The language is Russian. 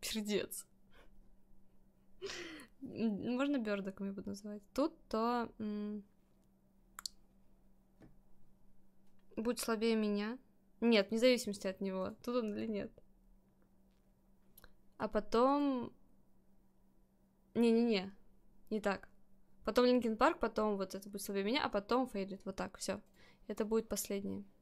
Пердец. Можно бердоком его называть. Тут то... Будь слабее меня. Нет, вне зависимости от него. Тут он или нет. А потом... Не-не-не. Не так. Потом Линкин Парк, потом вот это будет слабее меня, а потом Фейдит. Вот так, все. Это будет последнее.